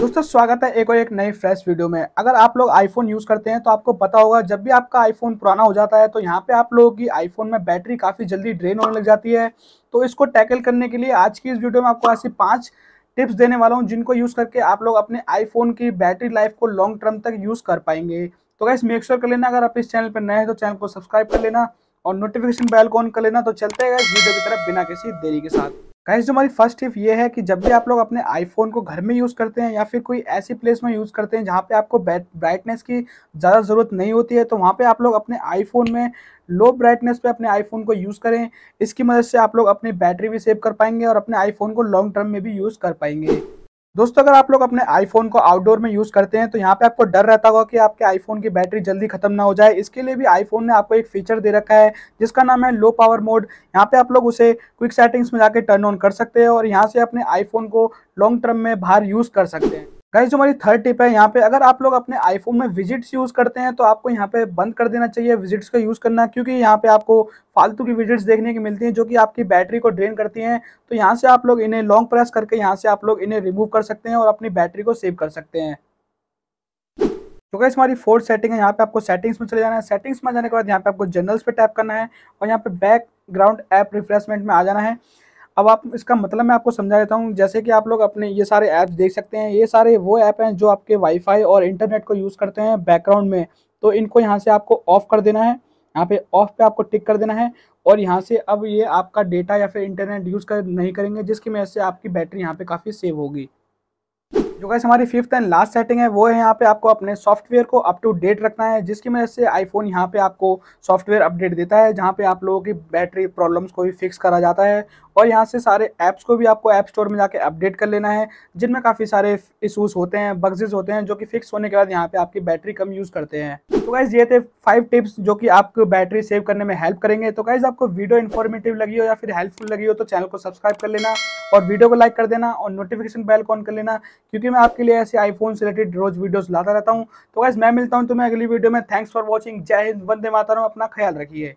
दोस्तों स्वागत है एक और एक नई फ्रेश वीडियो में अगर आप लोग आईफोन यूज़ करते हैं तो आपको पता होगा जब भी आपका आईफोन पुराना हो जाता है तो यहाँ पे आप लोगों की आईफोन में बैटरी काफ़ी जल्दी ड्रेन होने लग जाती है तो इसको टैकल करने के लिए आज की इस वीडियो में आपको ऐसी पाँच टिप्स देने वाला हूँ जिनको यूज़ करके आप लोग अपने आईफोन की बैटरी लाइफ को लॉन्ग टर्म तक यूज़ कर पाएंगे तो गैस मेक श्योर कर लेना अगर आप इस चैनल पर नए हैं तो चैनल को सब्सक्राइब कर लेना और नोटिफिकेशन बेल को ऑन कर लेना तो चलते हैं वीडियो की तरफ बिना किसी देरी के साथ गाइस जो हमारी फर्स्ट टिप ये है कि जब भी आप लोग अपने आईफोन को घर में यूज़ करते हैं या फिर कोई ऐसी प्लेस में यूज़ करते हैं जहाँ पे आपको ब्राइटनेस की ज़्यादा ज़रूरत नहीं होती है तो वहाँ पे आप लोग अपने आईफोन में लो ब्राइटनेस पे अपने आईफोन को यूज़ करें इसकी मदद से आप लोग अपनी बैटरी भी सेव कर पाएंगे और अपने आईफोन को लॉन्ग टर्म में भी यूज़ कर पाएंगे दोस्तों अगर आप लोग अपने आईफोन को आउटडोर में यूज़ करते हैं तो यहाँ पे आपको डर रहता होगा कि आपके आईफोन की बैटरी जल्दी खत्म ना हो जाए इसके लिए भी आईफोन ने आपको एक फीचर दे रखा है जिसका नाम है लो पावर मोड यहाँ पे आप लोग उसे क्विक सेटिंग्स में जाकर टर्न ऑन कर सकते हैं और यहाँ से अपने आईफोन को लॉन्ग टर्म में बाहर यूज़ कर सकते हैं गाइस जो हमारी थर्ड टिप है यहाँ पे अगर आप लोग अपने आईफोन में विजिट्स यूज़ करते हैं तो आपको यहाँ पे बंद कर देना चाहिए विजिट्स का यूज़ करना क्योंकि यहाँ पे आपको फालतू की विजिट्स देखने की मिलती हैं जो कि आपकी बैटरी को ड्रेन करती हैं तो यहाँ से आप लोग इन्हें लॉन्ग प्रेस करके यहाँ से आप लोग इन्हें रिमूव कर सकते हैं और अपनी बैटरी को सेव कर सकते हैं तो गाइस हमारी फोर्थ सेटिंग है यहाँ पे आपको सेटिंग्स में चले जाना है सेटिंग्स में जाने के बाद यहाँ पे आपको जनरल्स पे टैप करना है और यहाँ पे बैकग्राउंड ऐप रिफ्रेशमेंट में आ जाना है अब आप इसका मतलब मैं आपको समझा देता हूँ जैसे कि आप लोग अपने ये सारे ऐप्स देख सकते हैं ये सारे वो ऐप हैं जो आपके वाईफाई और इंटरनेट को यूज़ करते हैं बैकग्राउंड में तो इनको यहाँ से आपको ऑफ़ कर देना है यहाँ पे ऑफ़ पे आपको टिक कर देना है और यहाँ से अब ये आपका डेटा या फिर इंटरनेट यूज़ कर नहीं करेंगे जिसकी वजह से आपकी बैटरी यहाँ पर काफ़ी सेव होगी जो कैसे हमारी फिफ्थ एंड लास्ट सेटिंग है वो है यहाँ पे आपको अपने सॉफ्टवेयर को अप टू डेट रखना है जिसकी वजह से आईफोन यहाँ पे आपको सॉफ्टवेयर अपडेट देता है जहाँ पे आप लोगों की बैटरी प्रॉब्लम्स को भी फिक्स करा जाता है और यहाँ से सारे ऐप्स को भी आपको ऐप स्टोर में जाके अपडेट कर लेना है जिनमें काफ़ी सारे इशूज़ होते हैं बग्जेज होते हैं जो कि फिक्स होने के बाद यहाँ पे आपकी बैटरी कम यूज़ करते हैं तो गाइज ये थे फाइव टिप्स जो कि आपको बैटरी सेव करने में हेल्प करेंगे तो गाइज आपको वीडियो इन्फॉर्मेटिव लगी हो या फिर हेल्पफुल लगी हो तो चैनल को सब्सक्राइब कर लेना और वीडियो को लाइक कर देना और नोटिफिकेशन बेल को ऑन कर लेना क्योंकि मैं आपके लिए ऐसे आईफोन से रिलेटेड रोज वीडियोस लाता रहता हूँ तो गाइज मैं मिलता हूँ तुम्हें अगली वीडियो में थैंक्स फॉर वॉचिंग जय हिंद वंदे माता अपना ख्याल रखिए